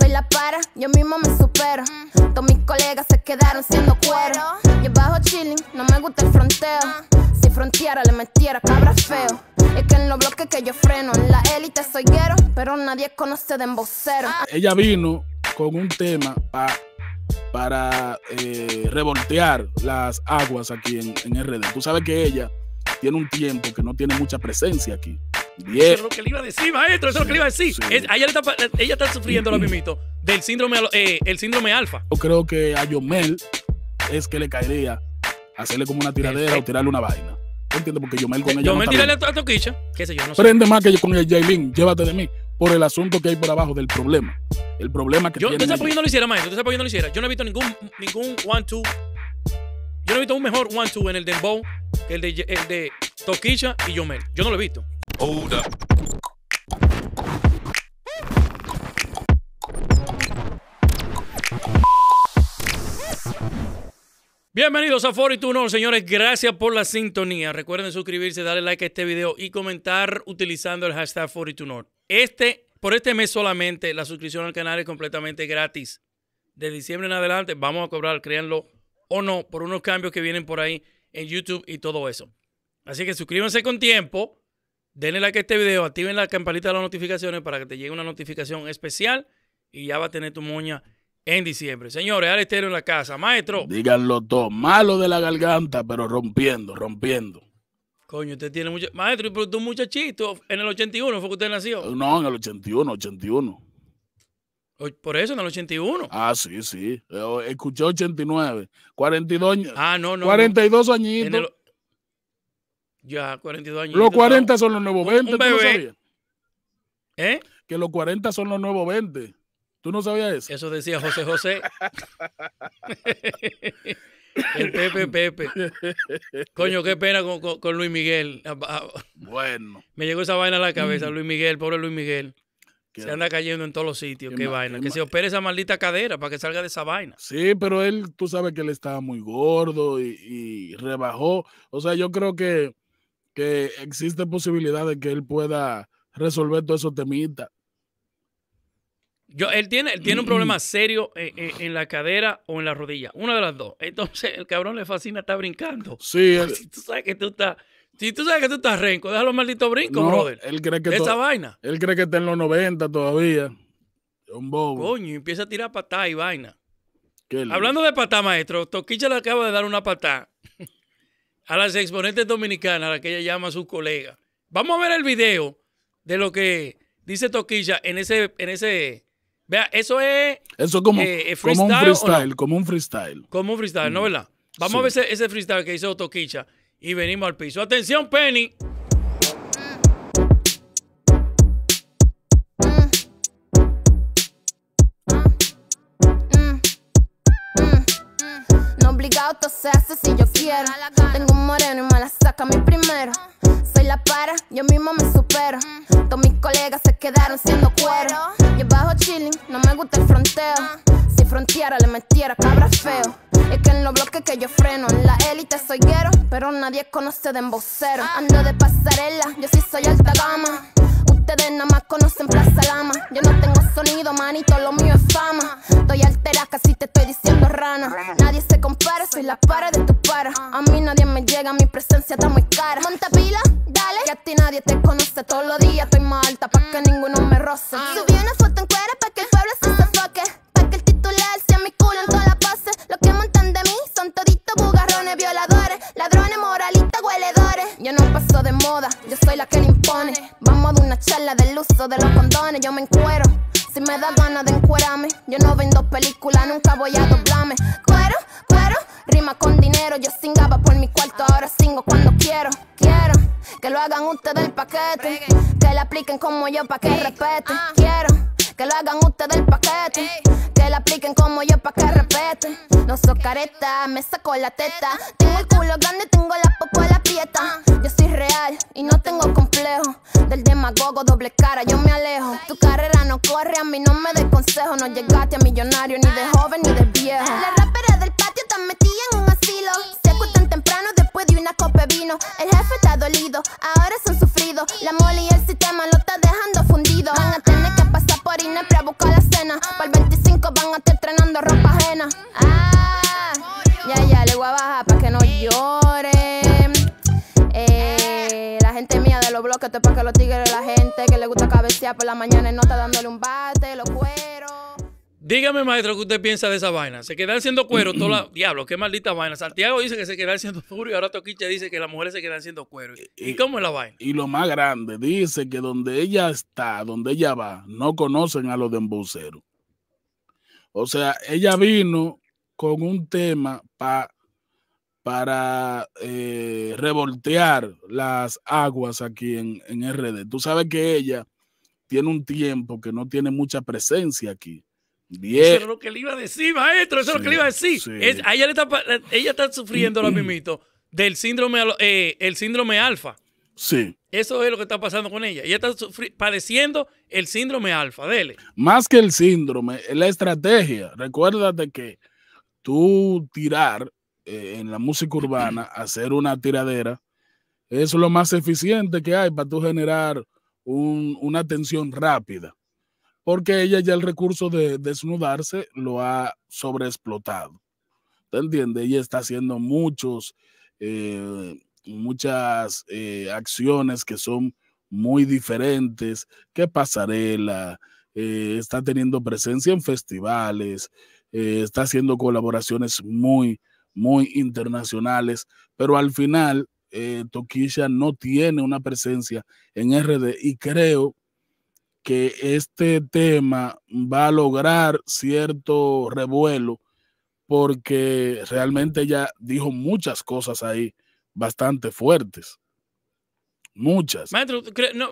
Soy la para, yo mismo me supero. Todos mis colegas se quedaron siendo cuero. Yo bajo chilling, no me gusta el fronteo. Si fronteara le metiera cabra feo. Es que en los bloques que yo freno, en la élite soy guero, pero nadie conoce de embocero. Ella vino con un tema para eh, revoltear las aguas aquí en, en RD. Tú sabes que ella tiene un tiempo que no tiene mucha presencia aquí. Eso es lo que le iba a decir, maestro. Eso es lo que le iba a decir. ella, está, sufriendo lo mismito del síndrome, eh, el síndrome alfa. Yo creo que a Yomel es que le caería hacerle como una tiradera o tirarle una vaina. No entiendo porque Yomel con ella. Yomel tirarle a Toquicha, qué sé yo, no sé. Prende más que yo con el Jailin, llévate de mí, por el asunto que hay por abajo del problema. El problema que yo, tiene. Tú por qué no lo hiciera, maestro. no lo hiciera. Yo no he visto ningún, ningún one-two. Yo no he visto un mejor one-two en el Dembow que el de, el de y Yomel. Yo no lo he visto. Hold Bienvenidos a North, señores. Gracias por la sintonía. Recuerden suscribirse, darle like a este video y comentar utilizando el hashtag North. Este, por este mes solamente, la suscripción al canal es completamente gratis. De diciembre en adelante vamos a cobrar, créanlo o no, por unos cambios que vienen por ahí en YouTube y todo eso. Así que suscríbanse con tiempo Denle like a este video, activen la campanita de las notificaciones para que te llegue una notificación especial y ya va a tener tu moña en diciembre. Señores, al estero en la casa. Maestro. Díganlo todo, malo de la garganta, pero rompiendo, rompiendo. Coño, usted tiene mucho. Maestro, ¿y por tú muchachito, en el 81 fue que usted nació. No, en el 81, 81. Por eso, en el 81. Ah, sí, sí. Eh, oh, escuché 89. 42 años. Ah, no, no. 42 añitos. Ya, 42 años. Los 40 son los nuevos 20, ¿tú no sabías? ¿Eh? Que los 40 son los nuevos 20. ¿Tú no sabías eso? Eso decía José José. El Pepe Pepe. Coño, qué pena con, Luis Miguel. Ah, ah. Bueno. Me llegó esa vaina a la cabeza, mm. Luis Miguel, pobre Luis Miguel. se anda cayendo en todos los sitios, qué, vaina. que se opere esa maldita cadera para que salga de esa vaina. Sí, pero él, tú sabes que él estaba muy gordo y, y rebajó. O sea, yo creo que que existe posibilidad de que él pueda resolver todo eso temita. Yo, él tiene, él tiene un problema serio eh, eh, en, la cadera o en la rodilla, una de las dos. Entonces, el cabrón le fascina estar brincando. Sí. Si tú sabes que tú estás, si tú sabes que estás renco, déjalo maldito brinco, brother. Él cree que esa vaina. Él cree que está en los 90 todavía. Es Un bobo. Coño, empieza a tirar patadas y vaina. Hablando de patá, maestro, Toquicha le acaba de dar una patada a las exponentes dominicanas, a las que ella llama a sus colegas. Vamos a ver el video de lo que dice Toquilla en ese, en ese. Vea, eso es. Eso como, eh, como un freestyle, como un freestyle. Como un freestyle, ¿no verdad? Vamos a ver ese, freestyle que hizo Toquilla y venimos al piso. Atención, Penny. obligado, todo se hace si yo quiero. Tengo un moreno y me la saca mi primero. Soy la para, yo mismo me supero. Todos mis colegas se quedaron siendo cuero. Yo bajo chilling, no me gusta el fronteo. Si fronteara le metiera cabra feo. Es que en los bloques que yo freno, en la élite soy guero, pero nadie conoce de embocero. Ando de pasarela, yo sí soy alta gama. Ustedes nada más conocen Plaza Lama. Yo no tengo sonido, manito, lo mío es fama. Estoy altera, casi te estoy diciendo rana. Nadie se compara, soy la para de tu para. A mí nadie me llega, mi presencia está muy cara. Monta pila, dale, que a ti nadie te conoce. Todos los días estoy más alta, pa' que ninguno me roce. Ah. Subí una foto en cuera pa' que el pueblo se sofoque. Pa' que el titular sea mi culo en toda la pose. Lo que montan de mí son toditos bugarrones, violadores, ladrones, moralistas, hueledores. Yo no paso de moda, yo soy la que le impone modo una charla del uso de los condones, yo me encuero. Si me da ganas de encuérame yo no vendo películas, nunca voy a doblarme. Cuero, cuero, rima con dinero, yo singaba por mi cuarto, ahora singo cuando quiero. Quiero que lo hagan ustedes el paquete, que le apliquen como yo pa' que respete. Ah. Quiero que lo hagan ustedes el paquete, que le apliquen como yo pa' que respete. No soy careta, me saco la teta. Tengo el culo grande, tengo la la pieta Yo soy real y no tengo complejo. Del demagogo, doble cara, yo me alejo. Tu carrera no corre, a mí no me des consejo. No llegaste a millonario, ni de joven ni de viejo. La rapera del patio está metida en un asilo. Se acuestan temprano después de una copa de vino. El jefe está dolido, ahora son sufrido La mole y el sistema lo está dejando fundido. Van a tener que pasar por Inepre a buscar la cena. Para el 25 van a estar entrenando ropa ajena. Ah. Guabaja, para que no lloren. Eh, la gente mía de los bloques, esto para que los tigres, la gente que le gusta cabecear por la mañana y no está dándole un bate, los cueros. Dígame, maestro, ¿qué usted piensa de esa vaina? Se quedan siendo cuero, todo la... diablo, qué maldita vaina. Santiago dice que se quedan siendo duro y ahora Toquiche dice que las mujeres se quedan siendo cuero. ¿Y, cómo es la vaina? Y lo más grande, dice que donde ella está, donde ella va, no conocen a los de embuceros. O sea, ella vino con un tema para para eh, revoltear las aguas aquí en, en, RD. Tú sabes que ella tiene un tiempo que no tiene mucha presencia aquí. Bien. Eso es lo que le iba a decir, maestro, eso es lo que le iba a decir. ella, está, ella está sufriendo lo mismo del síndrome, eh, el síndrome alfa. Sí. Eso es lo que está pasando con ella. Ella está padeciendo el síndrome alfa, dele. Más que el síndrome, la estrategia. Recuérdate que tú tirar eh, en la música urbana, hacer una tiradera, es lo más eficiente que hay para tú generar una atención rápida, porque ella ya el recurso de desnudarse lo ha sobreexplotado. ¿Te entiendes? Ella está haciendo muchos, eh, muchas eh, acciones que son muy diferentes, que pasarela, está teniendo presencia en festivales, está haciendo colaboraciones muy muy internacionales, pero al final eh, Toquilla no tiene una presencia en RD y creo que este tema va a lograr cierto revuelo porque realmente ya dijo muchas cosas ahí bastante fuertes. Muchas. Maestro, no,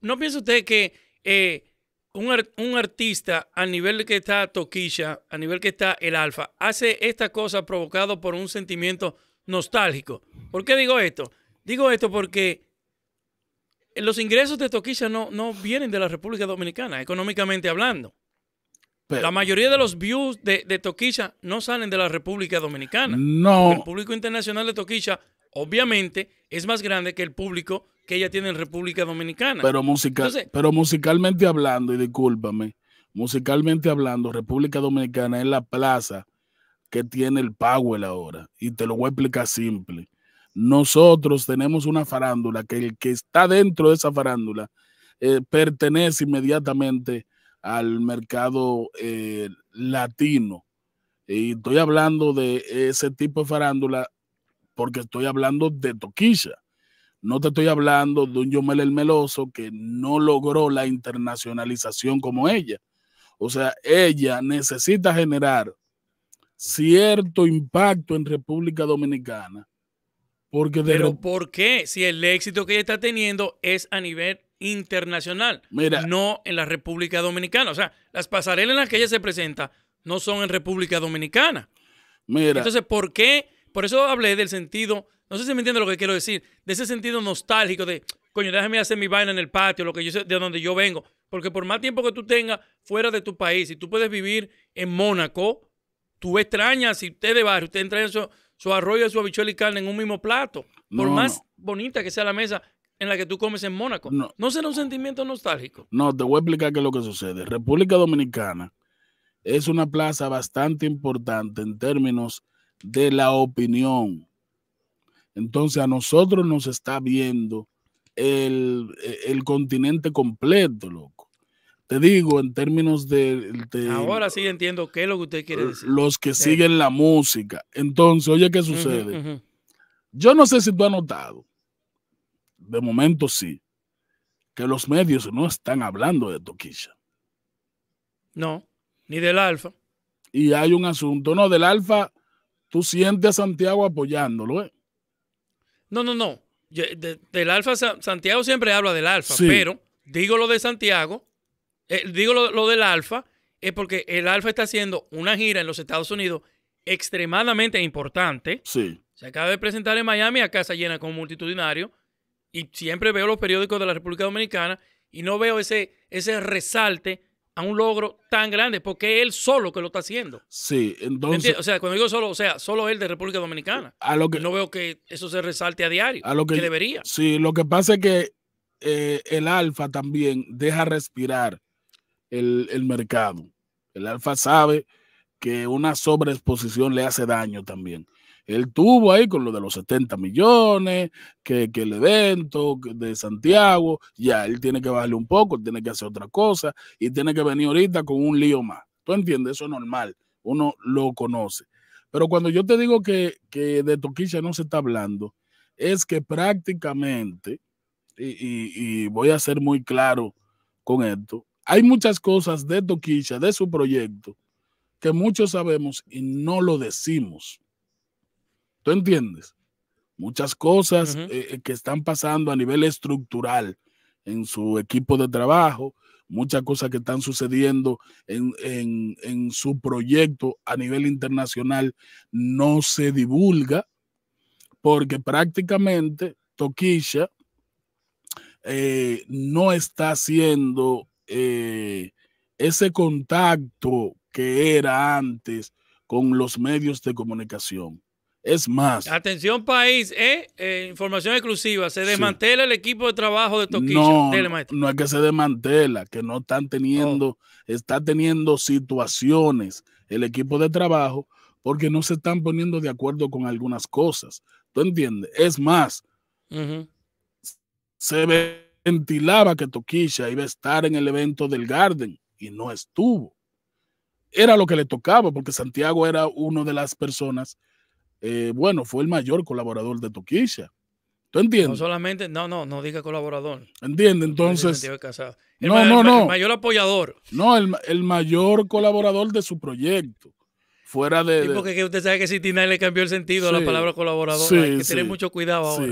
no piensa usted que eh, un, artista a nivel que está Toquilla, a nivel que está el Alfa, hace esta cosa provocado por un sentimiento nostálgico. ¿Por qué digo esto? Digo esto porque los ingresos de Toquilla no, no vienen de la República Dominicana, económicamente hablando. la mayoría de los views de, de Toquilla no salen de la República Dominicana. No. El público internacional de Toquilla obviamente es más grande que el público que ella tiene en República Dominicana. Pero, musicalmente hablando, y discúlpame, musicalmente hablando, República Dominicana es la plaza que tiene el Powell ahora. Y te lo voy a explicar simple. Nosotros tenemos una farándula que el que está dentro de esa farándula eh, pertenece inmediatamente al mercado eh, latino. Y estoy hablando de ese tipo de farándula porque estoy hablando de Toquilla. No te estoy hablando de un Yomel el Meloso que no logró la internacionalización como ella. O sea, ella necesita generar cierto impacto en República Dominicana. Porque Pero ¿por qué? Si el éxito que ella está teniendo es a nivel internacional, Mira, no en la República Dominicana. O sea, las pasarelas en las que ella se presenta no son en República Dominicana. Mira, Entonces, ¿por qué por eso hablé del sentido, no sé si me entiende lo que quiero decir, de ese sentido nostálgico de, coño, déjame hacer mi vaina en el patio, lo que yo sé, de donde yo vengo. Porque por más tiempo que tú tengas fuera de tu país, si tú puedes vivir en Mónaco, tú extrañas, si usted de barrio, usted entra su, su arroyo, su habichuela y carne en un mismo plato. por más bonita que sea la mesa en la que tú comes en Mónaco. no será un sentimiento nostálgico. No, te voy a explicar qué es lo que sucede. República Dominicana es una plaza bastante importante en términos de la opinión. Entonces a nosotros nos está viendo el, continente completo, loco. Te digo, en términos de, Ahora sí entiendo qué es lo que usted quiere decir. Los que siguen la música. Entonces, oye, ¿qué sucede? Yo no sé si tú has notado, de momento sí, que los medios no están hablando de Toquilla. No, ni del Alfa. Y hay un asunto, no, del Alfa tú sientes a Santiago apoyándolo, ¿eh? No, no, no. del Alfa, Santiago siempre habla del Alfa, pero digo lo de Santiago, eh, digo lo, del Alfa, es porque el Alfa está haciendo una gira en los Estados Unidos extremadamente importante. Sí. Se acaba de presentar en Miami a casa llena con multitudinario y siempre veo los periódicos de la República Dominicana y no veo ese, ese resalte un logro tan grande, porque él solo que lo está haciendo. Sí, entonces. O sea, cuando digo solo, o sea, solo él de República Dominicana. A lo que, no veo que eso se resalte a diario, a lo que, debería. Sí, lo que pasa es que eh, el alfa también deja respirar el, el mercado. El alfa sabe que una sobreexposición le hace daño también. Él tuvo ahí con lo de los 70 millones, que, el evento de Santiago, ya él tiene que bajarle un poco, tiene que hacer otra cosa y tiene que venir ahorita con un lío más. ¿Tú entiendes? Eso es normal, uno lo conoce. Pero cuando yo te digo que, de Toquilla no se está hablando, es que prácticamente, y, y, voy a ser muy claro con esto, hay muchas cosas de Toquilla, de su proyecto, que muchos sabemos y no lo decimos. ¿Tú entiendes? Muchas cosas eh, eh, que están pasando a nivel estructural en su equipo de trabajo, muchas cosas que están sucediendo en, su proyecto a nivel internacional no se divulga porque prácticamente Toquilla eh, no está haciendo ese contacto que era antes con los medios de comunicación. Es más. Atención país, ¿eh? Eh, información exclusiva. Se desmantela el equipo de trabajo de Toquilla. No, es que se desmantela, que no están teniendo, oh. está teniendo situaciones el equipo de trabajo porque no se están poniendo de acuerdo con algunas cosas. ¿Tú entiendes? Es más, se ventilaba que Toquilla iba a estar en el evento del Garden y no estuvo. Era lo que le tocaba porque Santiago era una de las personas eh, bueno, fue el mayor colaborador de Toquilla. ¿Tú entiendes? No solamente, no, no, no diga colaborador. Entiende, entonces. el no, mayor, no, no. mayor apoyador. No, el, mayor colaborador de su proyecto. Fuera de. Sí, porque usted sabe que si Tina le cambió el sentido a la palabra colaborador. Hay que tener mucho cuidado ahora.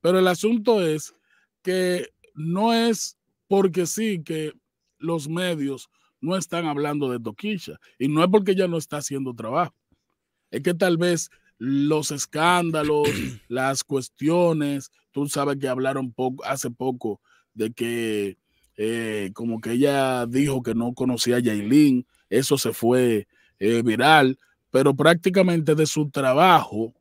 Pero el asunto es que no es porque sí que los medios no están hablando de Toquilla. Y no es porque ella no está haciendo trabajo. Es que tal vez los escándalos, las cuestiones. Tú sabes que hablaron poco, hace poco de que eh, como que ella dijo que no conocía a Yailin, eso se fue eh, viral, pero prácticamente de su trabajo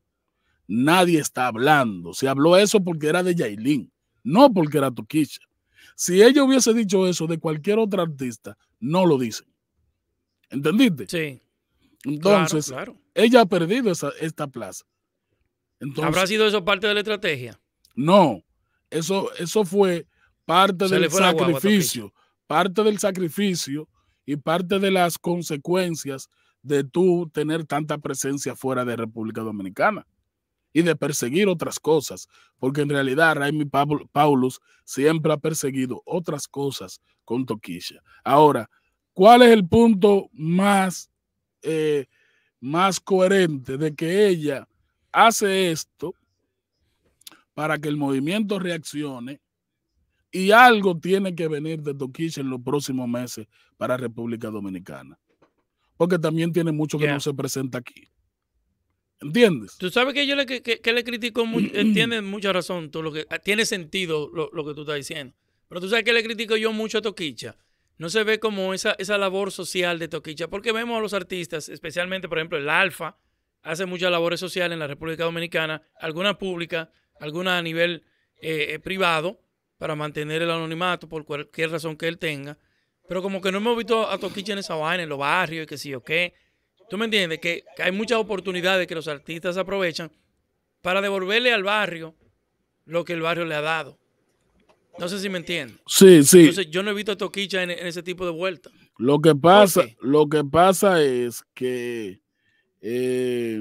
nadie está hablando. Se habló eso porque era de Yailin, no porque era Toquicha. Si ella hubiese dicho eso de cualquier otra artista, no lo dice. ¿Entendiste? Sí. Entonces, ella ha perdido esa, esta plaza. ¿Habrá sido eso parte de la estrategia? No, eso, eso fue parte del sacrificio, parte del sacrificio y parte de las consecuencias de tú tener tanta presencia fuera de República Dominicana y de perseguir otras cosas, porque en realidad Raimi Paulus siempre ha perseguido otras cosas con Toquilla. Ahora, ¿cuál es el punto más eh, más coherente de que ella hace esto para que el movimiento reaccione y algo tiene que venir de Toquicha en los próximos meses para República Dominicana. Porque también tiene mucho que no se presenta aquí. ¿Entiendes? Tú sabes que yo le, critico, mucho, entiendes mucha razón, lo que, ah, tiene sentido lo, que tú estás diciendo. Pero tú sabes que le critico yo mucho a Toquicha no se ve como esa, esa labor social de Toquicha, porque vemos a los artistas, especialmente, por ejemplo, el Alfa, hace muchas labores sociales en la República Dominicana, alguna pública, alguna a nivel eh, eh, privado, para mantener el anonimato por cualquier razón que él tenga. Pero como que no hemos visto a Toquicha en esa vaina, en los barrios, y que sí o qué. ¿Tú me entiendes? que hay muchas oportunidades que los artistas aprovechan para devolverle al barrio lo que el barrio le ha dado. No sé si me entienden. Sí, sí. Entonces yo no visto a Toquicha en, ese tipo de vuelta. Lo que pasa, lo que pasa es que eh,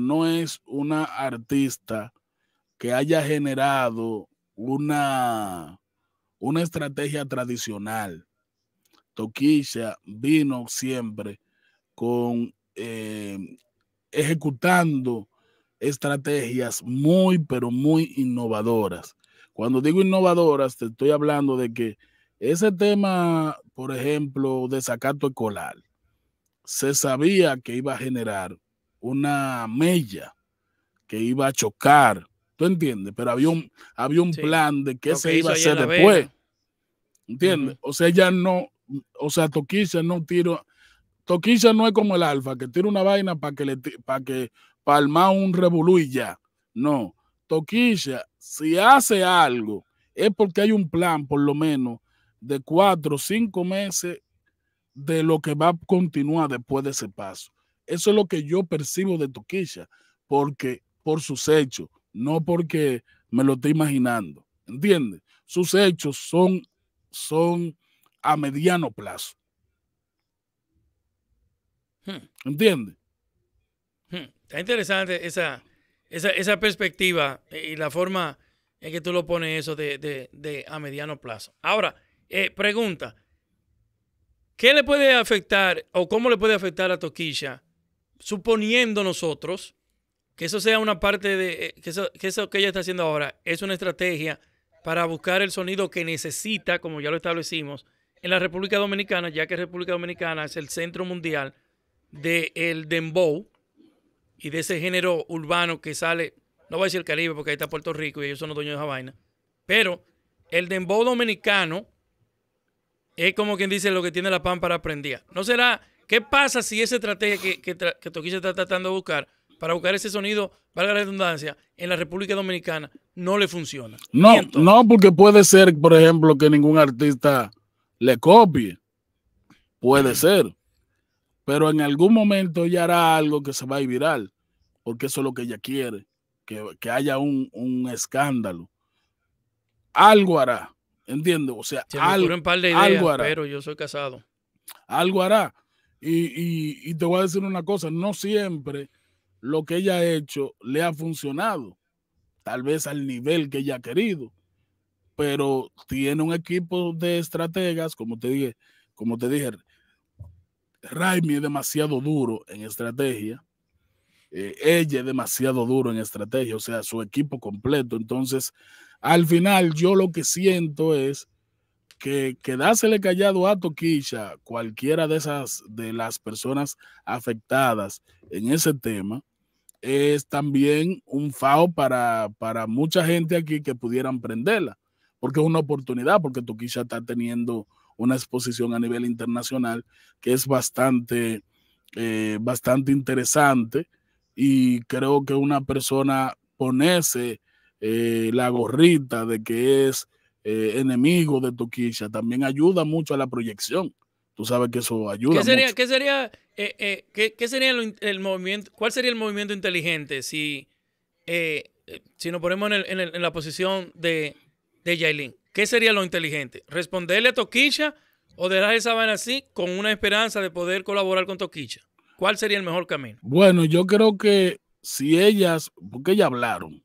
no es una artista que haya generado una, una estrategia tradicional. Toquilla vino siempre con eh, ejecutando estrategias muy, pero muy innovadoras. Cuando digo innovadoras, te estoy hablando de que ese tema, por ejemplo, de sacato escolar, se sabía que iba a generar una mella que iba a chocar, ¿tú entiendes? Pero había un, había un plan de qué se iba a hacer después. ¿Entiendes? O sea, ya no, o sea, Toquilla no tiro, Toquilla no es como el alfa que tira una vaina para que le para que Palma un revolú y ya. No, Toquilla, si hace algo, es porque hay un plan, por lo menos, de cuatro o cinco meses de lo que va a continuar después de ese paso. Eso es lo que yo percibo de Toquilla, porque por sus hechos, no porque me lo estoy imaginando. ¿Entiendes? Sus hechos son, son a mediano plazo. Hmm. ¿Entiendes? Está interesante esa, esa, perspectiva y la forma en que tú lo pones eso de, a mediano plazo. Ahora, eh, pregunta, ¿qué le puede afectar o cómo le puede afectar a Toquilla, suponiendo nosotros que eso sea una parte de, eh, que eso, que ella está haciendo ahora es una estrategia para buscar el sonido que necesita, como ya lo establecimos, en la República Dominicana, ya que República Dominicana es el centro mundial del el dembow, y de ese género urbano que sale, no voy a decir el Caribe porque ahí está Puerto Rico y ellos son los dueños de esa vaina, pero el dembow dominicano es como quien dice lo que tiene la para prendida. ¿No será? ¿Qué pasa si esa estrategia que, Toquilla está tratando de buscar para buscar ese sonido, valga la redundancia, en la República Dominicana no le funciona? No, no, porque puede ser, por ejemplo, que ningún artista le copie. Puede ser. Pero en algún momento ella hará algo que se va a ir viral, porque eso es lo que ella quiere, que, haya un, escándalo. Algo hará, ¿entiendes? O sea, algo, hará. Pero yo soy casado. Algo hará. Y, y te voy a decir una cosa, no siempre lo que ella ha hecho le ha funcionado, tal vez al nivel que ella ha querido, pero tiene un equipo de estrategas, como te dije, como te dije, Raimi es demasiado duro en estrategia. Eh, ella es demasiado duro en estrategia, o sea, su equipo completo. Entonces, al final, yo lo que siento es que quedársele callado a Toquilla, cualquiera de esas de las personas afectadas en ese tema, es también un fao para, mucha gente aquí que pudieran prenderla, porque es una oportunidad, porque Toquisha está teniendo una exposición a nivel internacional que es bastante, eh, bastante interesante y creo que una persona ponerse eh, la gorrita de que es eh, enemigo de Toquilla también ayuda mucho a la proyección. Tú sabes que eso ayuda. sería, sería, qué, sería el, movimiento? ¿Cuál sería el movimiento inteligente si, si nos ponemos en, la posición de, de Yailin? ¿Qué sería lo inteligente? ¿Responderle a Toquicha o dejar esa vaina así con una esperanza de poder colaborar con Toquicha? ¿Cuál sería el mejor camino? Bueno, yo creo que si ellas, porque ellas hablaron,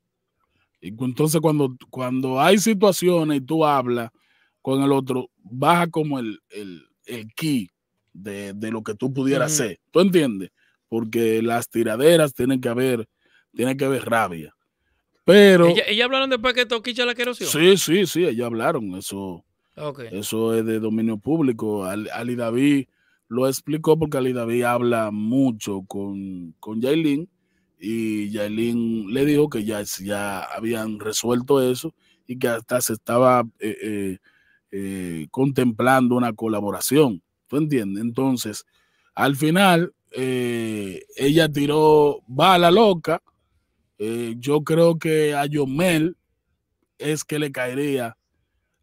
y entonces cuando, cuando hay situaciones y tú hablas con el otro, baja como el, el, key de, lo que tú pudieras hacer. ¿Tú entiendes? Porque las tiraderas tienen que haber, tiene que haber rabia. Pero. ¿Ella, hablaron después que Toquicha la querosió? Sí, sí, sí, ella hablaron. Eso, eso es de dominio público. Ali, David lo explicó porque Ali David habla mucho con, con Yailin y Yailin le dijo que ya, ya habían resuelto eso y que hasta se estaba eh, eh, eh, contemplando una colaboración. ¿Tú entiendes? Entonces, al final, ella tiró bala loca eh, yo creo que a Yomel es que le caería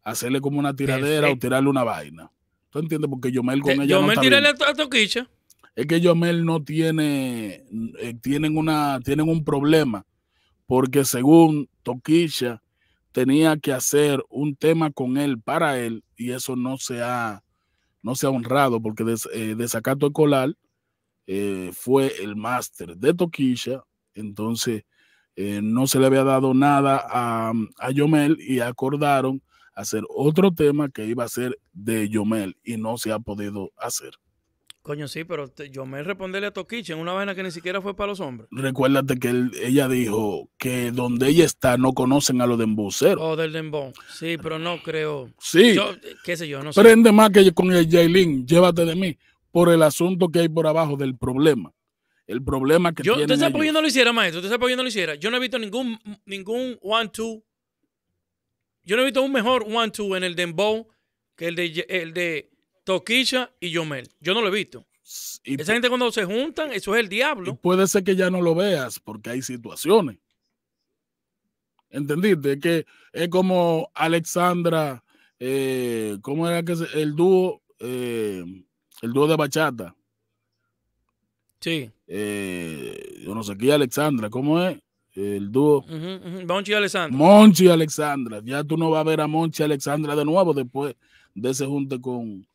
hacerle como una tiradera o tirarle una vaina. ¿Tú entiendes? Porque Yomel con eh, ella. Yomel no tirarle a Toquisha. Es que Yomel no tiene. Eh, tienen, una, tienen un problema. Porque según Toquisha tenía que hacer un tema con él para él y eso no se ha, no se ha honrado porque de eh, Desacato Escolar fue el máster de Toquisha entonces eh, no se le había dado nada a, mm, a Yomel y acordaron hacer otro tema que iba a ser de Yomel y no se ha podido hacer. Coño, sí, pero Yomel responde responderle a Toquiche en una vaina que ni siquiera fue para los hombres. Recuérdate que ella dijo que donde ella está no conocen a los demboceros. O oh, del dembón. Sí, pero no creo. Sí. qué sé yo, no sé. Prende más que con el Jailin, llévate de mí, por el asunto que hay por abajo del problema el problema que yo, tienen. lo hiciera, maestro? Yo no he visto ningún, ningún one-two. Yo no he visto un mejor one-two en el Dembow que el de, el de Toquisha y Yomel. Yo no lo he visto. Esa gente cuando se juntan, eso es el diablo. puede ser que ya no lo veas porque hay situaciones. ¿Entendiste? Que es como Alexandra, eh, ¿cómo era que se, el dúo? Eh, el dúo de bachata. Sí. Eh, yo no sé qué, Alexandra, ¿cómo es? El dúo. Monchi y Alexandra. Monchi Alexandra. Ya tú no vas a ver a Monchi y Alexandra de nuevo después de ese junte con,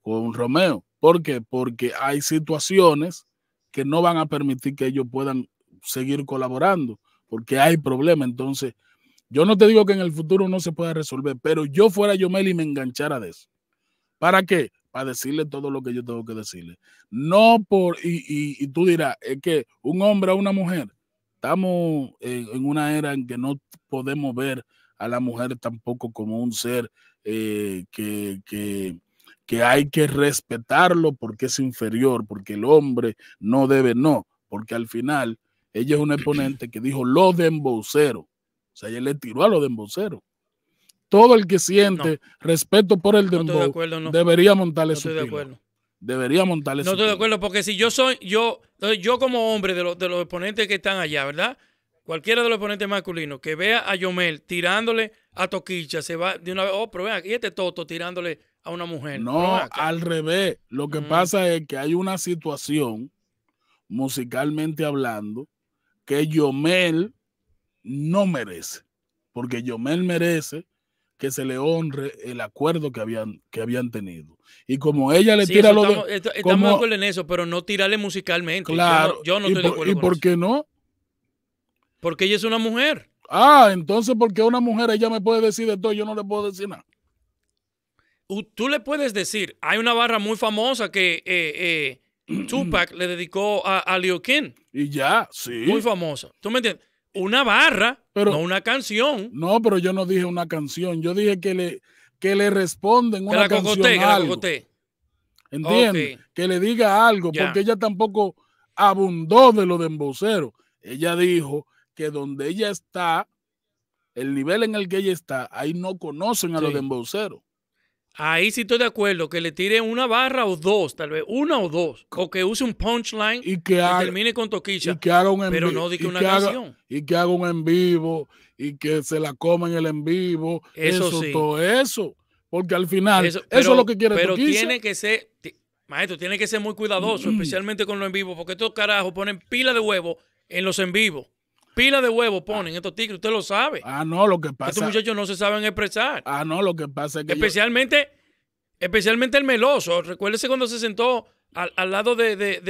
con Romeo. ¿Por qué? Porque hay situaciones que no van a permitir que ellos puedan seguir colaborando, porque hay problemas. Entonces, yo no te digo que en el futuro no se pueda resolver, pero yo fuera Yomeli y me enganchara de eso. ¿Para qué? para decirle todo lo que yo tengo que decirle. No por, y, tú dirás, es que un hombre a una mujer, estamos en, una era en que no podemos ver a la mujer tampoco como un ser eh, que, que, hay que respetarlo porque es inferior, porque el hombre no debe, no, porque al final ella es un exponente que dijo lo de embocero. O sea, ella le tiró a lo de embocero todo el que siente respeto por el no de acuerdo, debería montarle no estoy de acuerdo. Debería montarle no estoy de acuerdo porque si yo soy yo yo como hombre de los de exponentes que están allá, ¿verdad? Cualquiera de los oponentes masculinos que vea a Yomel tirándole a Toquicha se va de una vez, oh, pero vean, aquí este Toto tirándole a una mujer. No, al revés. Lo que mm. pasa es que hay una situación musicalmente hablando que Yomel no merece, porque Yomel merece que se le honre el acuerdo que habían, que habían tenido. Y como ella le tira lo estamos, de, Estamos de acuerdo en eso, pero no tirarle musicalmente. Claro. Yo no, estoy de acuerdo. ¿Y por qué no? Porque ella es una mujer. Ah, entonces porque una mujer ella me puede decir de todo, yo no le puedo decir nada. Tú le puedes decir, hay una barra muy famosa que eh, eh, Tupac le dedicó a, a Leo Y ya, sí. Muy famosa. ¿Tú me entiendes? una barra, no una canción. No, pero yo no dije una canción. Yo dije que le, que le responden una canción. algo. Que la Que le diga algo, porque ella tampoco abundó de lo de embocero. Ella dijo que donde ella está, el nivel en el que ella está, ahí no conocen a lo los de embocero. Ahí sí estoy de acuerdo, que le tire una barra o dos, tal vez, una o dos, o que use un punchline y que, termine con toquicha. Y que haga pero no diga una canción. y que haga un en vivo y que se la coma en el en vivo. Eso, todo eso. Porque al final, eso, es lo que quiere Pero tiene que ser, maestro, tiene que ser muy cuidadoso, mm. especialmente con lo en vivo, porque estos carajos ponen pila de huevo en los en vivo. Pila de huevos ponen estos tigres, usted lo sabe. Ah, no, lo que pasa. Estos muchachos no se saben expresar. Ah, no, lo que pasa es que. Especialmente, especialmente el meloso. Recuérdese cuando se sentó al, lado de, de,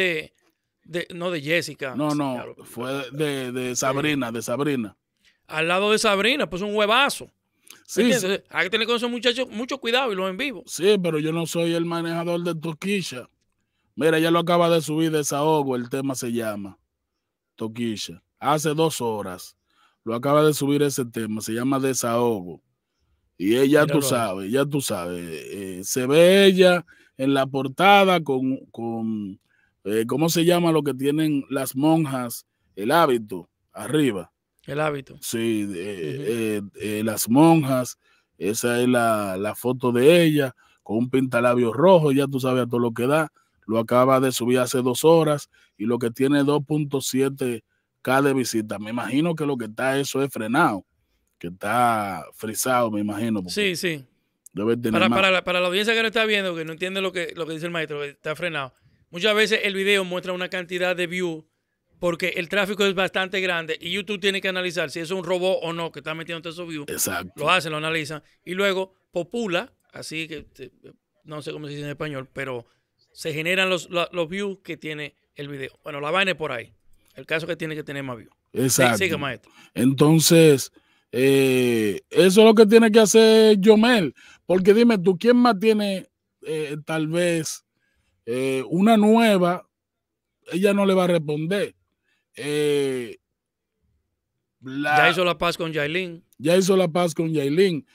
de, No, de Jessica. No, no, fue de, Sabrina, de Sabrina. Al lado de Sabrina, pues un huevazo. Sí, Hay que tener con esos muchachos mucho cuidado y los en vivo. Sí, pero yo no soy el manejador de Toquilla. Mira, ya lo acaba de subir de desahogo, el tema se llama Toquilla hace dos horas, lo acaba de subir ese tema, se llama Desahogo. Y ella, tú sabes, ya tú sabes, eh, se ve ella en la portada con, eh, ¿cómo se llama lo que tienen las monjas? El hábito, arriba. El hábito. Sí, eh, las monjas, esa es la, la, foto de ella, con un pintalabio rojo, ya tú sabes a todo lo que da. Lo acaba de subir hace dos horas y lo que tiene 2.7 de visita. Me imagino que lo que está eso es frenado, que está frisado, me imagino. Sí, sí. para, la, audiencia que no está viendo, que no entiende lo que, lo que dice el maestro, está frenado. Muchas veces el video muestra una cantidad de views porque el tráfico es bastante grande y YouTube tiene que analizar si es un robot o no que está metiendo esos views. Exacto. Lo hacen, lo analizan y luego popula, así que no sé cómo se dice en español, pero se generan los, los views que tiene el video. Bueno, la vaina es por ahí. El caso que tiene que tener vivo. Exacto. Sí, sigue, maestro. Entonces, eh, eso es lo que tiene que hacer Yomel. Porque dime tú, ¿quién más tiene eh, tal vez eh, una nueva? Ella no le va a responder. ya hizo la paz con Yailin. Ya hizo la paz con Yailin.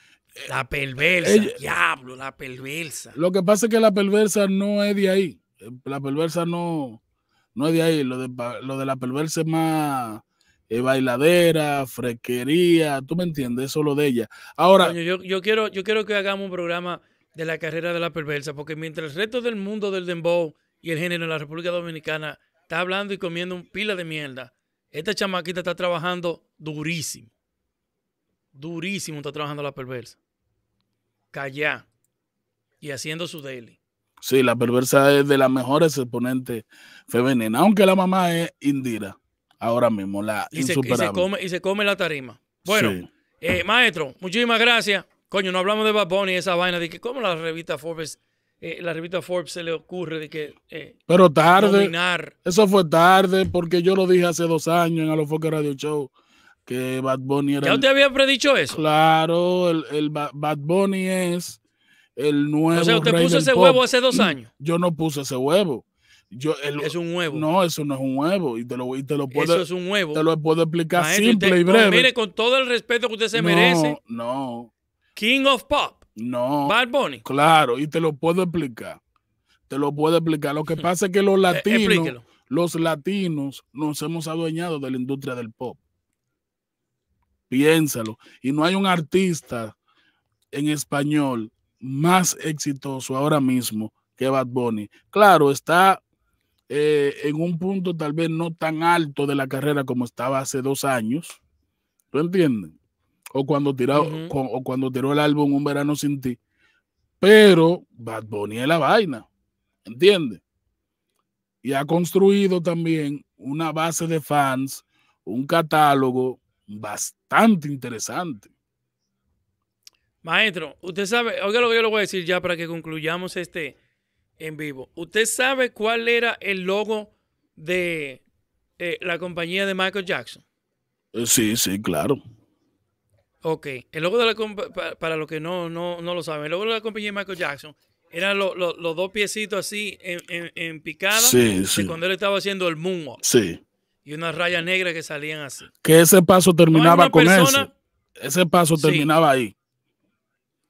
La perversa, diablo, la perversa. Lo que pasa es que la perversa no es de ahí. La perversa no, no es de ahí, lo de, la perversa es más eh, bailadera, fresquería, tú me entiendes, eso es lo de ella. Ahora. yo, quiero, yo quiero que hagamos un programa de la carrera de la perversa, porque mientras el resto del mundo del dembow y el género en la República Dominicana está hablando y comiendo un pila de mierda, esta chamaquita está trabajando durísimo. Durísimo está trabajando la perversa. Callá. Y haciendo su daily. Sí, la perversa es de las mejores exponentes femeninas, aunque la mamá es Indira, ahora mismo, la y insuperable. y, se come, y se come la tarima. Bueno, eh, maestro, muchísimas gracias. Coño, no hablamos de Bad Bunny y esa vaina de que cómo la revista Forbes, eh, la revista Forbes se le ocurre de que... Eh, Pero tarde, eso fue tarde, porque yo lo dije hace dos años en Alofoque Radio Show, que Bad Bunny era... ¿Ya te había predicho eso? Claro, el, el Bad Bunny es el nuevo. O sea, usted puso ese huevo hace dos mm, años. Yo no puse ese huevo. Yo, es un huevo. No, eso no es un huevo. Y te lo, lo puedo, eso es un huevo. Te lo puedo explicar simple y breve. mire, con todo el respeto que usted se merece. No. King of Pop. No. Bad Bunny. Claro, y te lo puedo explicar. Te lo puedo explicar. Lo que pasa es que los eh, latinos, los latinos nos hemos adueñado de la industria del pop. Piénsalo. Y no hay un artista en español más exitoso ahora mismo que Bad Bunny. Claro, está eh, en un punto tal vez no tan alto de la carrera como estaba hace dos años. ¿Tú entiendes? O cuando, tiró, o, o cuando tiró el álbum Un Verano Sin Ti. Pero Bad Bunny es la vaina. ¿Entiendes? Y ha construido también una base de fans, un catálogo bastante interesante. Maestro, usted sabe, oiga lo que yo le voy a decir ya para que concluyamos este en vivo. ¿Usted sabe cuál era el logo de eh, la compañía de Michael Jackson? Eh, sí, sí, claro. Ok, el logo de la para, para los que no, no, no, lo saben, el logo de la compañía de Michael Jackson eran los dos piecitos así en, en, picada sí, cuando él estaba haciendo el moonwalk. Sí. Y una raya negra que salían así. Que ese paso terminaba con eso. Ese paso terminaba ahí.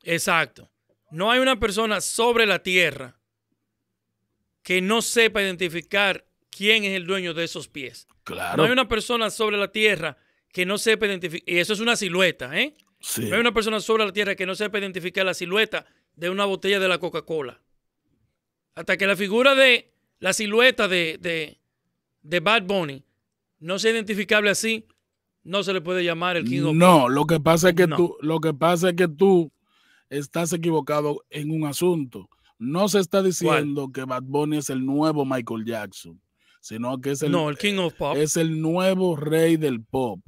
Exacto. No hay una persona sobre la tierra que no sepa identificar quién es el dueño de esos pies. Claro. No hay una persona sobre la tierra que no sepa identificar. Y eso es una silueta, ¿eh? Sí. No hay una persona sobre la tierra que no sepa identificar la silueta de una botella de la Coca-Cola. Hasta que la figura de la silueta de, de, de Bad Bunny no sea identificable así, no se le puede llamar el King of No, lo que pasa es que tú, lo que pasa es que tú estás equivocado en un asunto. No se está diciendo que Bad Bunny es el nuevo Michael Jackson, sino que es el, no, el King Es el nuevo rey del pop.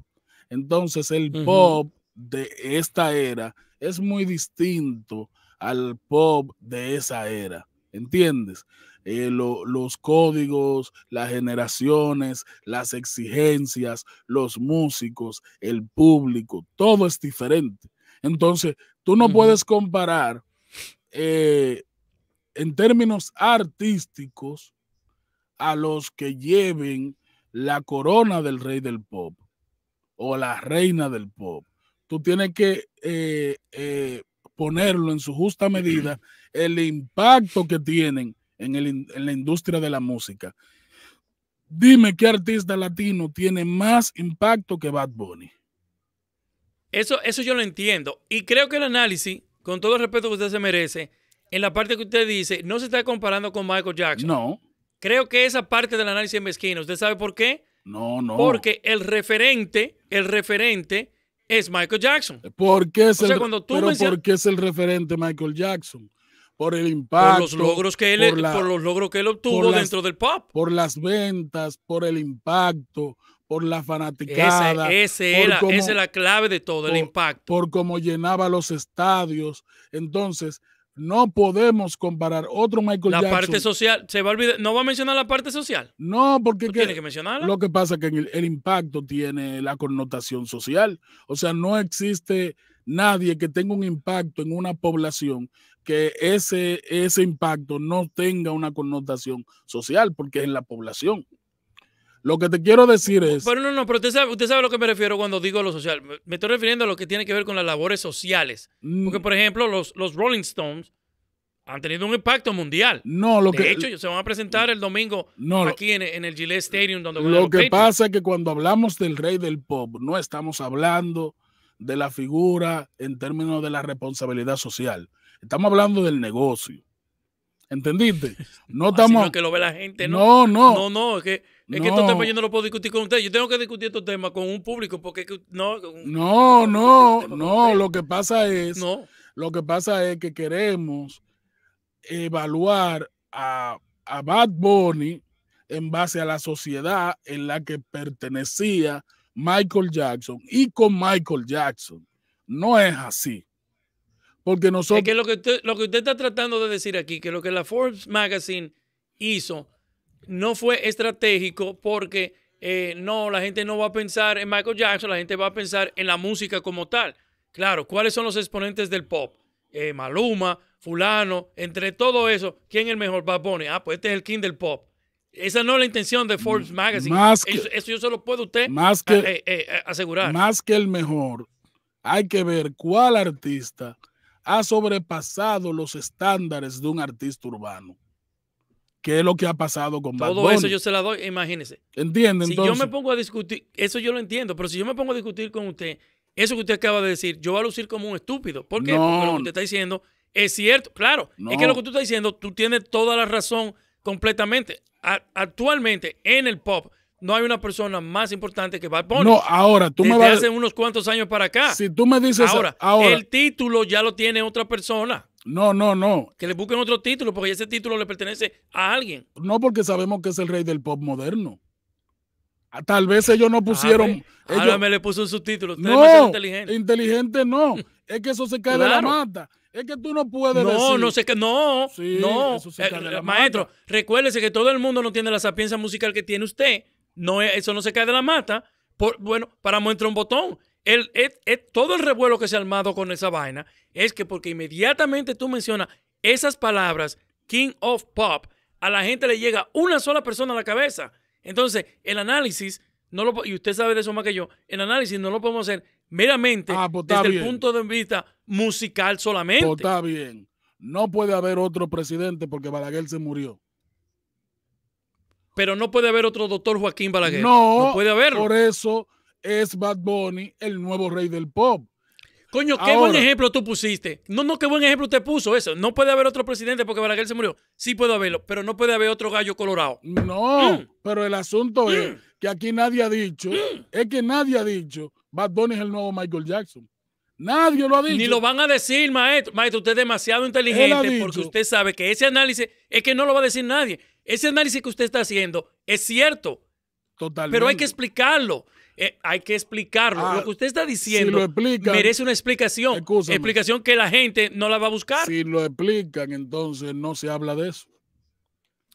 Entonces, el pop de esta era es muy distinto al pop de esa era. ¿Entiendes? Eh, los códigos, las generaciones, las exigencias, los músicos, el público, todo es diferente. Entonces, Tú no puedes comparar eh, en términos artísticos a los que lleven la corona del rey del pop o la reina del pop. Tú tienes que eh, eh, ponerlo en su justa medida el impacto que tienen en, en la industria de la música. Dime qué artista latino tiene más impacto que Bad Bunny. Eso, eso yo lo entiendo. Y creo que el análisis, con todo el respeto que usted se merece, en la parte que usted dice, no se está comparando con Michael Jackson. No. Creo que esa parte del análisis es mezquina. ¿Usted sabe por qué? No, no. Porque el referente, el referente es Michael Jackson. ¿Por qué es, el, es el referente Michael Jackson? Por el impacto. Por los logros que él, por, los logros que él obtuvo dentro del pop. Por las ventas, por el impacto, por la fanaticada. Esa, es la clave de todo, el impacto. Por cómo llenaba los estadios. Entonces, no podemos comparar otro Michael Jackson. La parte social, se va a olvidar, no va a mencionar la parte social. No, porque que mencionarla? Lo que pasa es que el, el, impacto tiene la connotación social. O sea, no existe nadie que tenga un impacto en una población que ese, ese impacto no tenga una connotación social, porque es en la población. Lo que te quiero decir es. Pero no, no, pero usted sabe, a lo que me refiero cuando digo lo social. Me estoy refiriendo a lo que tiene que ver con las labores sociales. Mm. Porque, por ejemplo, los, los Rolling Stones han tenido un impacto mundial. No, lo de que. hecho, se van a presentar el domingo aquí en, el Gillette Stadium. Donde lo que pasa es que cuando hablamos del rey del pop, no estamos hablando de la figura en términos de la responsabilidad social. Estamos hablando del negocio. ¿Entendiste? No estamos. No, que lo ve la gente, no. No, no. es que. yo no lo puedo discutir con usted. Yo tengo que discutir estos temas con un público porque no. No, no, este no. Lo que pasa es. Lo que pasa es que queremos evaluar a, a Bad Bunny en base a la sociedad en la que pertenecía Michael Jackson y con Michael Jackson. No es así. Porque nosotros. Es lo que, usted, está tratando de decir aquí, que lo que la Forbes Magazine hizo no fue estratégico porque eh, no, la gente no va a pensar en Michael Jackson, la gente va a pensar en la música como tal. Claro, ¿cuáles son los exponentes del pop? Eh, Maluma, Fulano, entre todo eso, ¿quién es el mejor? Bad Ah, pues este es el king del pop. Esa no es la intención de Forbes Magazine. Más eso, yo se lo puedo usted eh, asegurar. Más que el mejor, hay que ver cuál artista ha sobrepasado los estándares de un artista urbano. ¿Qué es lo que ha pasado con Bad Todo eso yo se la doy, imagínese. ¿Entienden? Si yo me pongo a discutir, eso yo lo entiendo, pero si yo me pongo a discutir con usted, eso que usted acaba de decir, yo voy a lucir como un estúpido. Porque lo que usted está diciendo es cierto. Claro, es que lo que tú estás diciendo, tú tienes toda la razón completamente. actualmente, en el pop, no hay una persona más importante que Bad Bunny. No, ahora tú me vas. Hace unos cuantos años para acá. Si tú me dices ahora, el título ya lo tiene otra persona. No, no, no. Que le busquen otro título, porque ese título le pertenece a alguien. No, porque sabemos que es el rey del pop moderno. Ah, tal vez ellos no pusieron. Ahora ah, me le puso un subtítulo. No, inteligente. inteligente no. es que eso se cae de la mata. Es que tú no puedes no, decir. No, se, no, sí, no. Eh, maestro, recuérdese que todo el mundo no tiene la sapiencia musical que tiene usted. No, eso no se cae de la mata. bueno, para muestra un botón. todo el revuelo que se ha armado con esa vaina es que porque inmediatamente tú mencionas esas palabras, King of Pop, a la gente le llega una sola persona a la cabeza. Entonces, el análisis, no lo, y usted sabe de eso más que yo, el análisis no lo podemos hacer meramente ah, pues desde el punto de vista musical solamente. Pues está bien. No puede haber otro presidente porque Balaguer se murió. Pero no puede haber otro doctor Joaquín Balaguer. No, puede haberlo. Por eso es Bad Bunny el nuevo rey del pop. Coño, qué buen ejemplo tú pusiste. No, no, qué buen ejemplo te puso eso. No puede haber otro presidente porque Balaguer se murió. Sí puede haberlo, pero no puede haber otro gallo colorado. No, mm. pero el asunto es mm. que aquí nadie ha dicho, mm. es que nadie ha dicho, Bad Bunny es el nuevo Michael Jackson. Nadie lo ha dicho. Ni lo van a decir, maestro. Maestro, usted es demasiado inteligente porque usted sabe que ese análisis es que no lo va a decir nadie. Ese análisis que usted está haciendo es cierto. Totalmente. Pero hay que explicarlo. Eh, hay que explicarlo. Ah, lo que usted está diciendo merece una explicación. explicación que la gente no la va a buscar. Si lo explican, entonces no se habla de eso.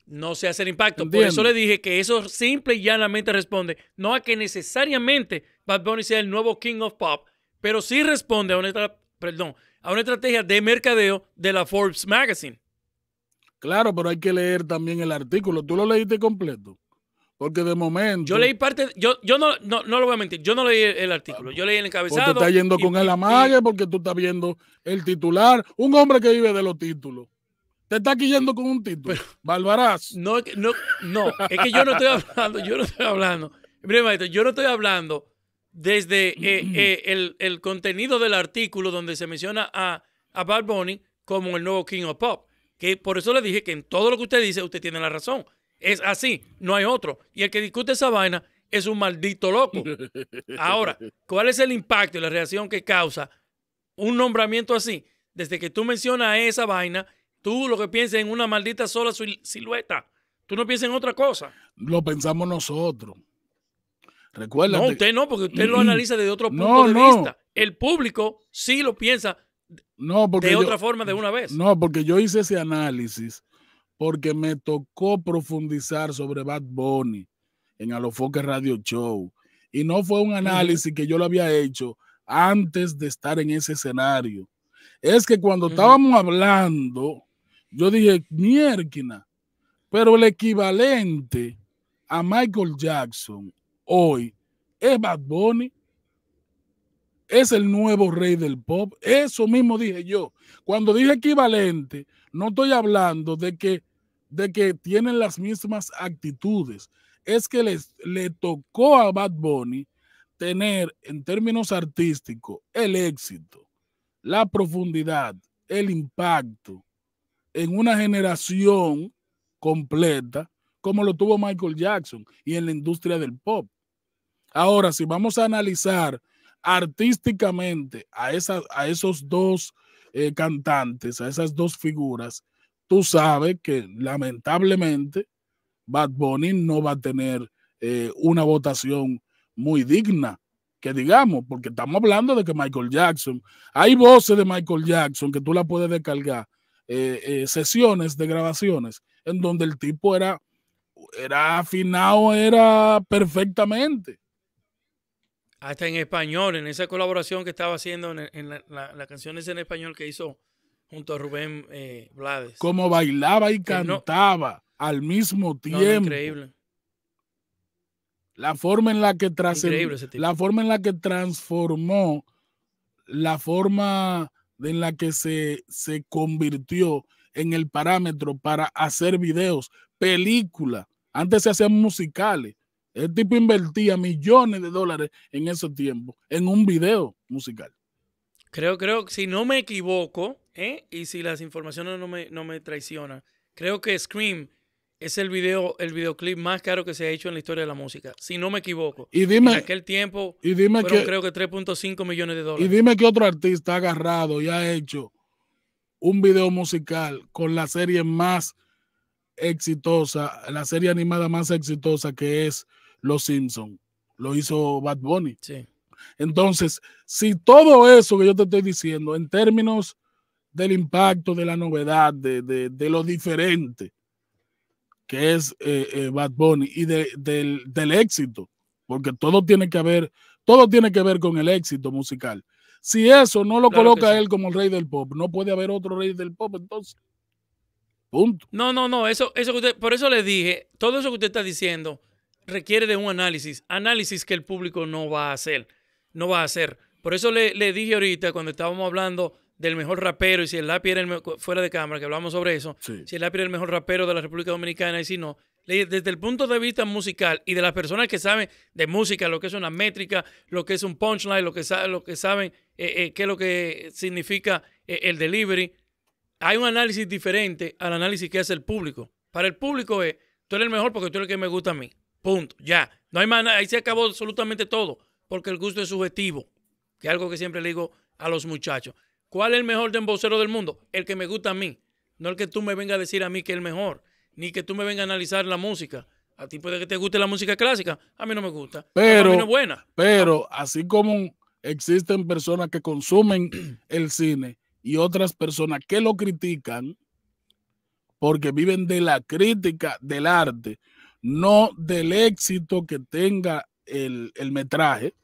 No se hace el impacto. Por eso le dije que eso simple y llanamente responde no a que necesariamente Bad Bunny sea el nuevo King of Pop, pero sí responde a una estrategia de mercadeo de la Forbes Magazine. Claro, pero hay que leer también el artículo. ¿Tú lo leíste completo? Porque de momento. Yo leí parte. Yo, yo no, no, lo voy a mentir. Yo no leí el, artículo. Yo leí el encabezado. Porque tú estás yendo con el amague, porque tú estás viendo el titular. Un hombre que vive de los títulos. Te está yendo con un título. Balbaraz. No, no, no. Es que yo no estoy hablando. Yo no estoy hablando. Mire, maestro, yo no estoy hablando desde eh, eh, el, contenido del artículo donde se menciona a, a Bad Bunny como el nuevo King of Pop. Que por eso le dije que en todo lo que usted dice, usted tiene la razón. Es así, no hay otro. Y el que discute esa vaina es un maldito loco. Ahora, ¿cuál es el impacto y la reacción que causa un nombramiento así? Desde que tú mencionas esa vaina, tú lo que piensas en una maldita sola silueta. Tú no piensas en otra cosa. Lo pensamos nosotros. Recuerda. No, usted no, porque usted lo analiza desde otro punto de vista. El público sí lo piensa no, porque de yo, otra forma de una vez. No, porque yo hice ese análisis porque me tocó profundizar sobre Bad Bunny en Alofoque Radio Show. Y no fue un análisis que yo lo había hecho antes de estar en ese escenario. Es que cuando estábamos hablando, yo dije, mierquina, pero el equivalente a Michael Jackson hoy es Bad Bunny es el nuevo rey del pop. Eso mismo dije yo. Cuando dije equivalente, no estoy hablando de que, de que tienen las mismas actitudes. Es que les, le tocó a Bad Bunny tener, en términos artísticos, el éxito, la profundidad, el impacto en una generación completa, como lo tuvo Michael Jackson y en la industria del pop. Ahora, si vamos a analizar artísticamente a, a esos dos eh, cantantes, a esas dos figuras, tú sabes que lamentablemente Bad Bunny no va a tener eh, una votación muy digna, que digamos, porque estamos hablando de que Michael Jackson, hay voces de Michael Jackson que tú la puedes descargar, eh, sesiones de grabaciones, en donde el tipo era, era afinado, era perfectamente hasta en español, en esa colaboración que estaba haciendo en, la, canción canciones en español que hizo junto a Rubén Vlades. Eh, Como bailaba y cantaba al mismo tiempo. increíble. La forma en la que la forma en la que transformó, la forma en la que se, se convirtió en el parámetro para hacer videos, películas. Antes se hacían musicales el tipo invertía millones de dólares en ese tiempo, en un video musical. Creo, creo, si no me equivoco, ¿eh? y si las informaciones no me, no traicionan, creo que Scream es el video, el videoclip más caro que se ha hecho en la historia de la música, si no me equivoco. Y dime, en aquel tiempo, y creo que 3.5 millones de dólares. Y dime que otro artista ha agarrado y ha hecho un video musical con la serie más exitosa, la serie animada más exitosa que es los Simpsons, lo hizo Bad Bunny. Entonces, si todo eso que yo te estoy diciendo, en términos del impacto, de la novedad, de, lo diferente que es eh, eh, Bad Bunny y del, éxito, porque todo tiene que ver, todo tiene que ver con el éxito musical. Si eso no lo coloca él como el rey del pop, no puede haber otro rey del pop, entonces. Punto. No, no, no, eso, eso que usted, por eso le dije, todo eso que usted está diciendo, requiere de un análisis, análisis que el público no va a hacer, no va a hacer. Por eso le, dije ahorita cuando estábamos hablando del mejor rapero y si el lápiz era el fuera de cámara, que hablamos sobre eso, si el lápiz era el mejor rapero de la República Dominicana y si no, le desde el punto de vista musical y de las personas que saben de música, lo que es una métrica, lo que es un punchline, lo que, lo que saben eh, eh, qué es lo que significa eh, el delivery, hay un análisis diferente al análisis que hace el público. Para el público es, tú eres el mejor porque tú eres el que me gusta a mí. Punto. Ya. No hay más Ahí se acabó absolutamente todo. Porque el gusto es subjetivo. Que es algo que siempre le digo a los muchachos. ¿Cuál es el mejor dembocero del mundo? El que me gusta a mí. No el que tú me vengas a decir a mí que es el mejor. Ni que tú me vengas a analizar la música. A ti puede que te guste la música clásica. A mí no me gusta. Pero, no es buena. Pero así como existen personas que consumen el cine y otras personas que lo critican porque viven de la crítica del arte no del éxito que tenga el, metraje.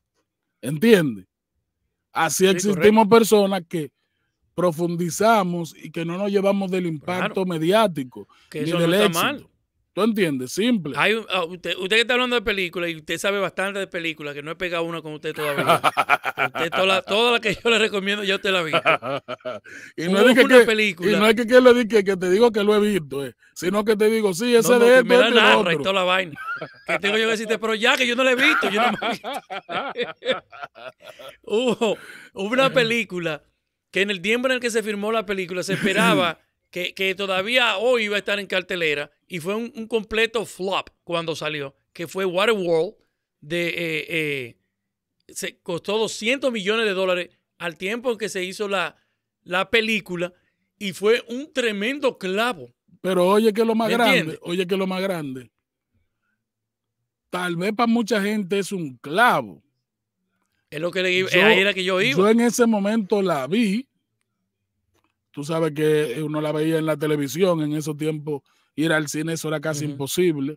¿Entiendes? Así existimos personas que profundizamos y que no nos llevamos del impacto mediático. Que ni del está éxito. ¿Tú entiendes? Simple. Oh, usted, usted, que está hablando de películas y usted sabe bastante de películas, que no he pegado una con usted todavía. usted toda, la, que yo le recomiendo ya usted la ha visto. y, no es que, una y no es que, que le diga que, te digo que lo he visto, eh, sino que te digo, sí, ese no, no, de esto, Me la este y toda la vaina. Que tengo yo que decirte, pero ya que yo no la he visto. Yo no me he visto. Hubo una película que en el tiempo en el que se firmó la película se esperaba que, que todavía hoy iba a estar en cartelera y fue un, completo flop cuando salió, que fue Waterworld, de, eh, eh, se costó 200 millones de dólares al tiempo en que se hizo la, película y fue un tremendo clavo. Pero oye que lo más grande, oye que lo más grande. Tal vez para mucha gente es un clavo. Es lo que le era que yo iba. Yo en ese momento la vi. Tú sabes que uno la veía en la televisión en esos tiempos ir al cine eso era casi imposible.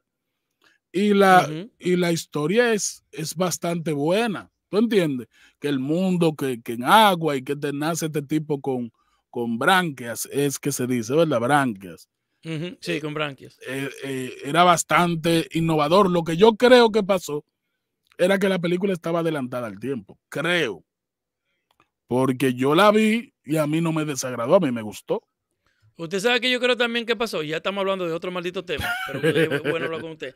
Y la, y la historia es, es bastante buena. ¿Tú entiendes? Que el mundo, que, en agua y que te nace este tipo con, con branquias, es que se dice, ¿verdad? Branquias. Sí, eh, con branquias. Eh, eh, era bastante innovador. Lo que yo creo que pasó era que la película estaba adelantada al tiempo, creo. Porque yo la vi y a mí no me desagradó, a mí me gustó. Usted sabe que yo creo también que pasó, ya estamos hablando de otro maldito tema, pero bueno hablar con usted.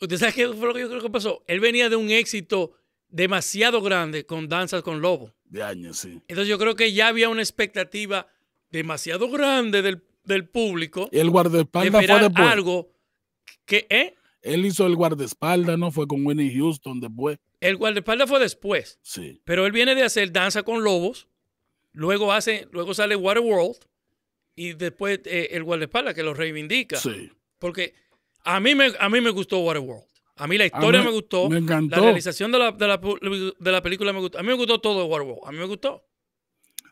Usted sabe qué fue lo que yo creo que pasó. Él venía de un éxito demasiado grande con Danzas con Lobos. De años, sí. Entonces yo creo que ya había una expectativa demasiado grande del, público. el guardaespaldas fue después. algo que, ¿eh? Él hizo el guardaespaldas, ¿no? Fue con Winnie Houston después. El guardaespaldas fue después. Sí. Pero él viene de hacer Danza con Lobos, luego, hace, luego sale Waterworld, y después eh, el guardaespaldas que lo reivindica. Sí. Porque a mí me, a mí me gustó Waterworld. A mí la historia me gustó. Me encantó. La realización de la, película me gustó. A mí me gustó todo Waterworld. A mí me gustó.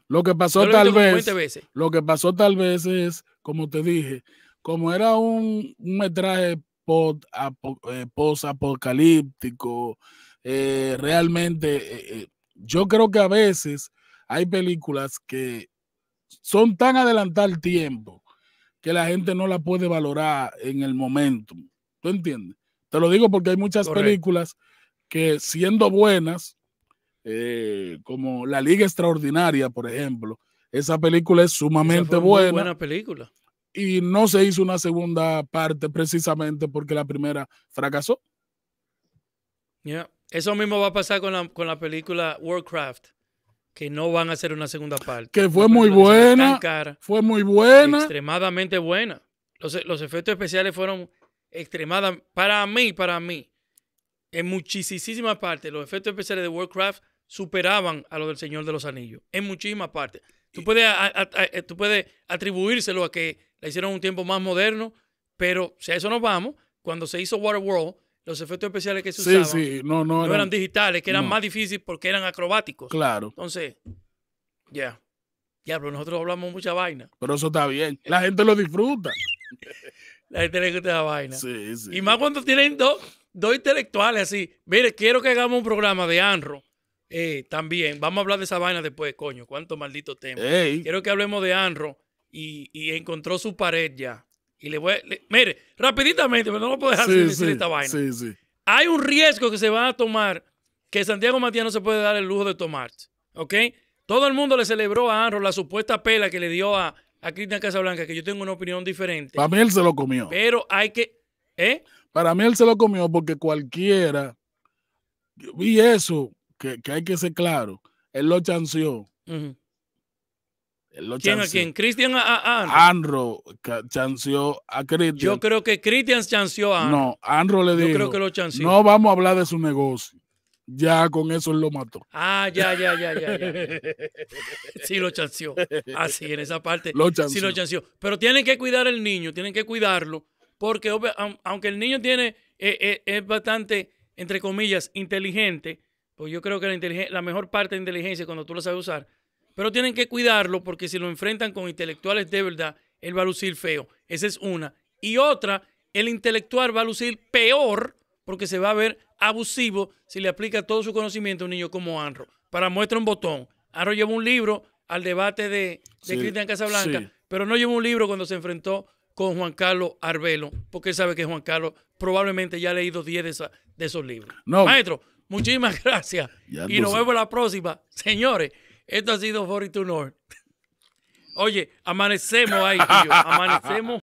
Lo que pasó tal vez. Lo que pasó tal vez es, como te dije, como era un, un metraje eh, post-apocalíptico, eh, realmente yo creo que a veces hay películas que son tan adelantar el tiempo que la gente no la puede valorar en el momento. ¿Tú entiendes? Te lo digo porque hay muchas películas que siendo buenas, eh, como La Liga Extraordinaria, por ejemplo, esa película es sumamente buena. buena película. Y no se hizo una segunda parte precisamente porque la primera fracasó. Yeah. Eso mismo va a pasar con la, con la película Warcraft que no van a ser una segunda parte. Que fue muy buena. fue muy buena. Extremadamente buena. Los, los efectos especiales fueron extremadamente, para mí, para mí, en muchísimas partes, los efectos especiales de Warcraft superaban a los del Señor de los Anillos, en muchísimas partes. Tú puedes, eh, tú puedes atribuírselo a que la hicieron un tiempo más moderno, pero si a eso nos vamos, cuando se hizo Waterworld, los efectos especiales que se usaban No, eran, digitales, que eran más difíciles porque eran acrobáticos. Claro. Entonces, ya. Ya, pero nosotros hablamos mucha vaina. Pero eso está bien. La gente lo disfruta. La gente le gusta la vaina. Sí, sí. Y más cuando tienen dos, intelectuales así. Mire, quiero que hagamos un programa de Anro. Eh, también. Vamos a hablar de esa vaina después, coño. Cuánto maldito tema. Quiero que hablemos de Anro. Y, y encontró su pared ya. Y le voy a, mire, rapiditamente, pero no lo puedo dejar decir esta vaina. Sí, Hay un riesgo que se va a tomar que Santiago Matías no se puede dar el lujo de tomar. ¿Ok? Todo el mundo le celebró a Anro la supuesta pela que le dio a, a Cristian Casablanca, que yo tengo una opinión diferente. Para mí él se lo comió. Pero hay que. ¿Eh? Para mí él se lo comió porque cualquiera. Vi eso, que, hay que ser claro. Él lo chanceó. ¿Quién a quién? Cristian a, a Anro a Christian. Yo creo que Cristian chanceó a Anro. No, Anro le dijo. Yo creo que lo No vamos a hablar de su negocio. Ya con eso lo mató. Ah, ya, ya, ya, ya. sí, lo chanceó. Así, en esa parte. Lo Sí, lo chanceó. Pero tienen que cuidar al niño, tienen que cuidarlo. Porque aunque el niño tiene, eh, eh, es bastante, entre comillas, inteligente, pues yo creo que la, mejor parte de inteligencia cuando tú lo sabes usar pero tienen que cuidarlo porque si lo enfrentan con intelectuales de verdad, él va a lucir feo. Esa es una. Y otra, el intelectual va a lucir peor porque se va a ver abusivo si le aplica todo su conocimiento a un niño como Anro. Para muestra un botón. Anro llevó un libro al debate de, Cristian Casablanca, pero no llevó un libro cuando se enfrentó con Juan Carlos Arbelo, porque él sabe que Juan Carlos probablemente ya ha leído 10 de, de esos libros. Maestro, muchísimas gracias. y nos vemos la próxima. Señores. Esto ha sido 42 North. Oye, amanecemos ahí, tío. Amanecemos.